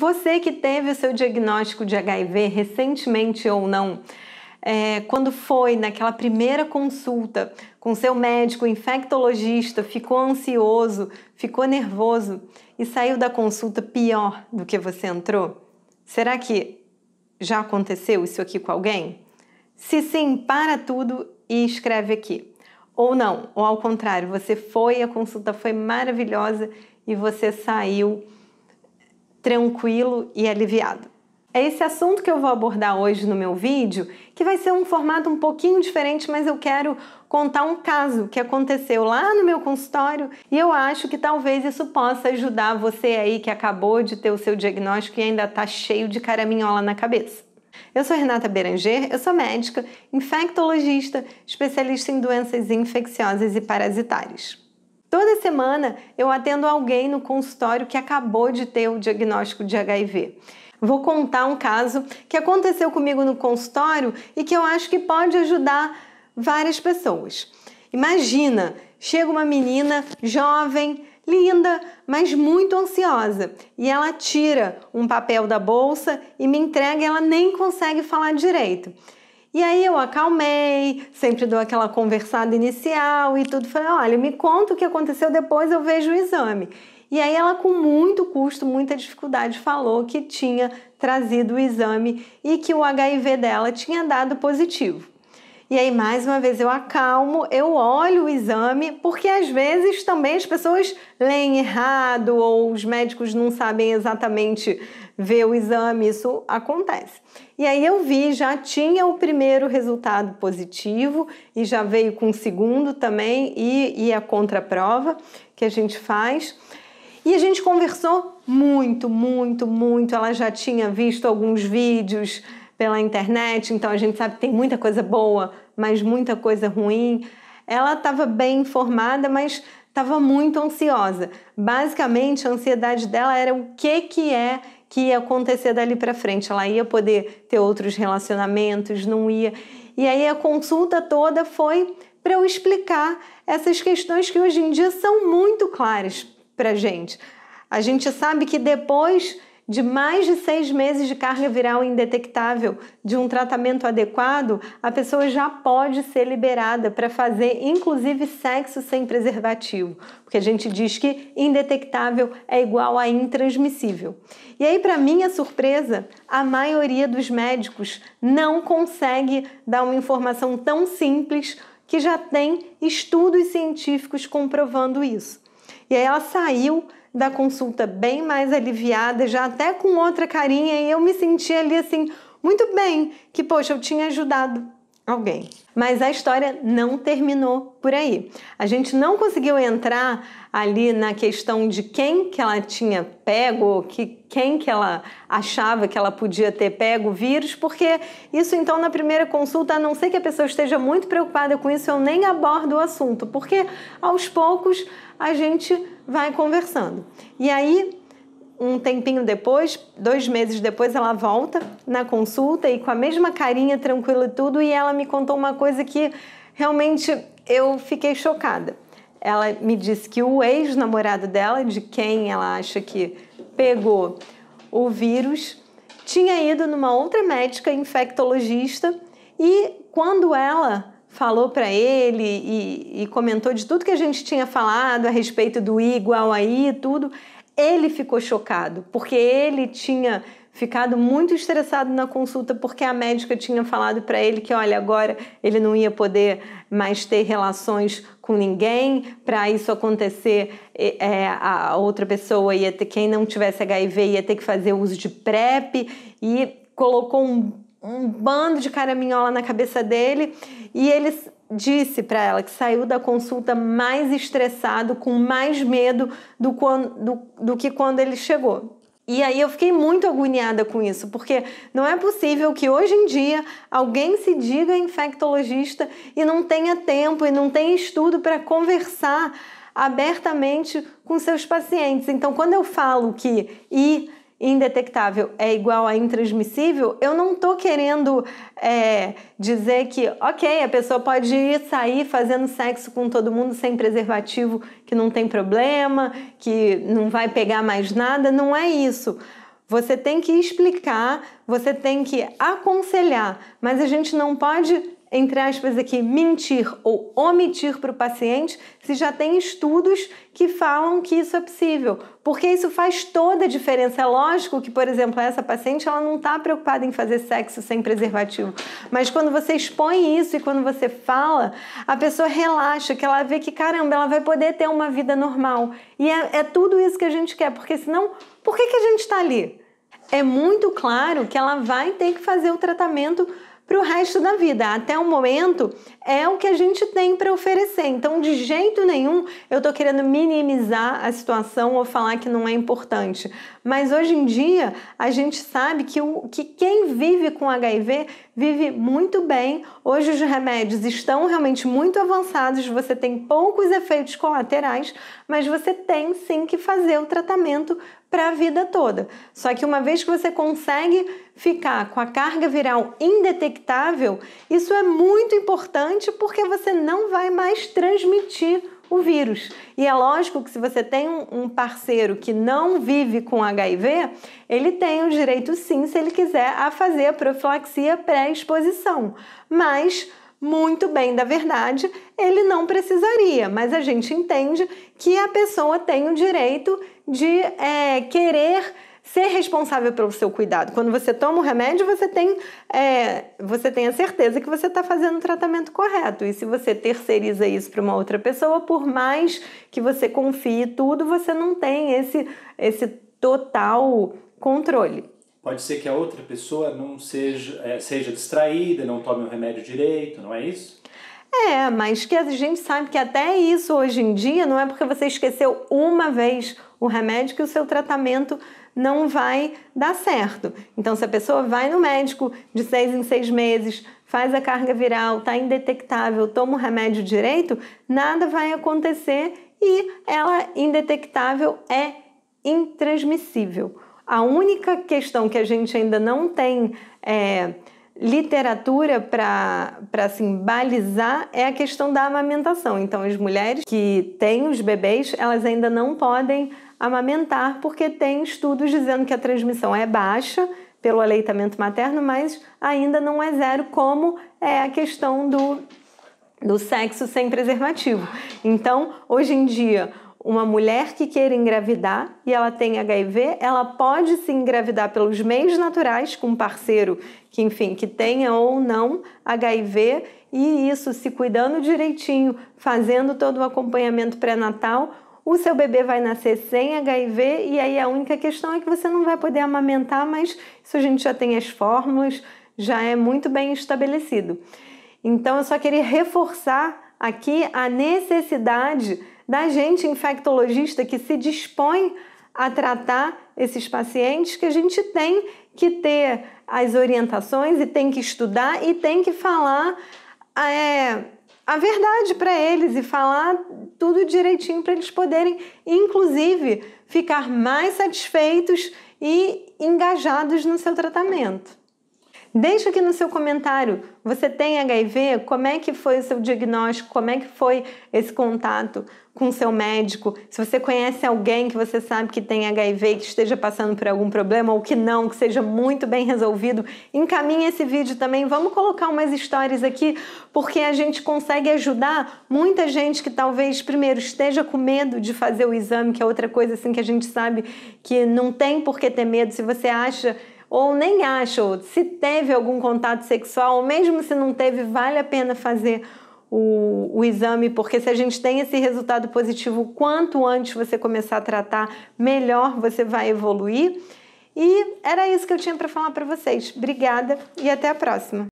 Você que teve o seu diagnóstico de HIV recentemente ou não, é, quando foi naquela primeira consulta com seu médico infectologista, ficou ansioso, ficou nervoso e saiu da consulta pior do que você entrou? Será que já aconteceu isso aqui com alguém? Se sim, para tudo e escreve aqui. Ou não, ou ao contrário, você foi, a consulta foi maravilhosa e você saiu tranquilo e aliviado. É esse assunto que eu vou abordar hoje no meu vídeo, que vai ser um formato um pouquinho diferente, mas eu quero contar um caso que aconteceu lá no meu consultório e eu acho que talvez isso possa ajudar você aí que acabou de ter o seu diagnóstico e ainda está cheio de caraminhola na cabeça. Eu sou Renata Beranger, eu sou médica, infectologista, especialista em doenças infecciosas e parasitárias. Toda semana eu atendo alguém no consultório que acabou de ter o diagnóstico de HIV. Vou contar um caso que aconteceu comigo no consultório e que eu acho que pode ajudar várias pessoas. Imagina, chega uma menina jovem, linda, mas muito ansiosa, e ela tira um papel da bolsa e me entrega, ela nem consegue falar direito. E aí eu acalmei, sempre dou aquela conversada inicial e tudo. Falei, olha, me conta o que aconteceu, depois eu vejo o exame. E aí ela com muito custo, muita dificuldade falou que tinha trazido o exame e que o HIV dela tinha dado positivo. E aí, mais uma vez, eu acalmo, eu olho o exame, porque às vezes também as pessoas leem errado ou os médicos não sabem exatamente ver o exame, isso acontece. E aí eu vi, já tinha o primeiro resultado positivo e já veio com o segundo também e, e a contraprova que a gente faz. E a gente conversou muito, muito, muito. Ela já tinha visto alguns vídeos pela internet, então a gente sabe que tem muita coisa boa, mas muita coisa ruim. Ela estava bem informada, mas estava muito ansiosa. Basicamente, a ansiedade dela era o que que é que ia acontecer dali para frente. Ela ia poder ter outros relacionamentos, não ia. E aí a consulta toda foi para eu explicar essas questões que hoje em dia são muito claras para gente. A gente sabe que depois de mais de seis meses de carga viral indetectável de um tratamento adequado, a pessoa já pode ser liberada para fazer, inclusive, sexo sem preservativo, porque a gente diz que indetectável é igual a intransmissível. E aí, para minha surpresa, a maioria dos médicos não consegue dar uma informação tão simples que já tem estudos científicos comprovando isso. E aí ela saiu da consulta bem mais aliviada, já até com outra carinha, e eu me senti ali assim, muito bem, que poxa, eu tinha ajudado alguém. Mas a história não terminou por aí. A gente não conseguiu entrar ali na questão de quem que ela tinha pego, que quem que ela achava que ela podia ter pego o vírus, porque isso então na primeira consulta, a não ser que a pessoa esteja muito preocupada com isso, eu nem abordo o assunto, porque aos poucos a gente vai conversando. E aí um tempinho depois, dois meses depois, ela volta na consulta e com a mesma carinha tranquila e tudo, e ela me contou uma coisa que realmente eu fiquei chocada. Ela me disse que o ex-namorado dela, de quem ela acha que pegou o vírus, tinha ido numa outra médica infectologista e quando ela falou para ele e, e, comentou de tudo que a gente tinha falado a respeito do I igual a I e tudo, ele ficou chocado, porque ele tinha ficado muito estressado na consulta porque a médica tinha falado para ele que, olha, agora ele não ia poder mais ter relações com ninguém. Para isso acontecer, é, a outra pessoa ia ter, quem não tivesse HIV ia ter que fazer uso de PrEP e colocou um, um bando de caraminhola na cabeça dele e ele disse para ela que saiu da consulta mais estressado, com mais medo do, do, do que quando ele chegou. E aí eu fiquei muito agoniada com isso, porque não é possível que hoje em dia alguém se diga infectologista e não tenha tempo e não tenha estudo para conversar abertamente com seus pacientes. Então, quando eu falo que ir indetectável é igual a intransmissível, eu não estou querendo é, dizer que, ok, a pessoa pode ir sair fazendo sexo com todo mundo sem preservativo, que não tem problema, que não vai pegar mais nada. Não é isso. Você tem que explicar, você tem que aconselhar, mas a gente não pode entre aspas, aqui, mentir ou omitir para o paciente se já tem estudos que falam que isso é possível. Porque isso faz toda a diferença. É lógico que, por exemplo, essa paciente ela não está preocupada em fazer sexo sem preservativo. Mas quando você expõe isso e quando você fala, a pessoa relaxa, que ela vê que, caramba, ela vai poder ter uma vida normal. E é, é tudo isso que a gente quer, porque senão, por que, que a gente está ali? É muito claro que ela vai ter que fazer o tratamento para o resto da vida. Até o momento é o que a gente tem para oferecer. Então, de jeito nenhum, eu estou querendo minimizar a situação ou falar que não é importante. Mas hoje em dia, a gente sabe que, o, que quem vive com HIV vive muito bem. Hoje, os remédios estão realmente muito avançados, você tem poucos efeitos colaterais, mas você tem sim que fazer o tratamento para a vida toda. Só que uma vez que você consegue ficar com a carga viral indetectável, isso é muito importante porque você não vai mais transmitir o vírus. E é lógico que se você tem um parceiro que não vive com HIV, ele tem o direito sim, se ele quiser, a fazer a profilaxia pré-exposição. Mas muito bem da verdade, ele não precisaria, mas a gente entende que a pessoa tem o direito de é, querer ser responsável pelo seu cuidado. Quando você toma o remédio, você tem, é, você tem a certeza que você está fazendo o tratamento correto. E se você terceiriza isso para uma outra pessoa, por mais que você confie tudo, você não tem esse, esse total controle. Pode ser que a outra pessoa não seja, é, seja distraída, não tome o remédio direito, não é isso? É, mas que a gente sabe que até isso hoje em dia não é porque você esqueceu uma vez o remédio que o seu tratamento não vai dar certo. Então, se a pessoa vai no médico de seis em seis meses, faz a carga viral, está indetectável, toma o remédio direito, nada vai acontecer e ela indetectável é intransmissível. A única questão que a gente ainda não tem é, literatura para assim, balizar é a questão da amamentação. Então, as mulheres que têm os bebês, elas ainda não podem amamentar, porque tem estudos dizendo que a transmissão é baixa pelo aleitamento materno, mas ainda não é zero, como é a questão do, do sexo sem preservativo. Então, hoje em dia, uma mulher que queira engravidar e ela tem HIV, ela pode se engravidar pelos meios naturais com um parceiro que, enfim, que tenha ou não HIV e isso se cuidando direitinho, fazendo todo o acompanhamento pré-natal, o seu bebê vai nascer sem HIV e aí a única questão é que você não vai poder amamentar, mas isso a gente já tem as fórmulas, já é muito bem estabelecido. Então eu só queria reforçar aqui a necessidade da gente infectologista que se dispõe a tratar esses pacientes que a gente tem que ter as orientações e tem que estudar e tem que falar é, a verdade para eles e falar tudo direitinho para eles poderem, inclusive, ficar mais satisfeitos e engajados no seu tratamento. Deixa aqui no seu comentário, você tem HIV? Como é que foi o seu diagnóstico? Como é que foi esse contato com o seu médico? Se você conhece alguém que você sabe que tem HIV, que esteja passando por algum problema ou que não, que seja muito bem resolvido, encaminhe esse vídeo também. Vamos colocar umas histórias aqui, porque a gente consegue ajudar muita gente que talvez primeiro esteja com medo de fazer o exame, que é outra coisa assim que a gente sabe que não tem por que ter medo. Se você acha ou nem acham se teve algum contato sexual, ou mesmo se não teve, vale a pena fazer o, o, exame, porque se a gente tem esse resultado positivo, quanto antes você começar a tratar, melhor você vai evoluir. E era isso que eu tinha para falar para vocês. Obrigada e até a próxima.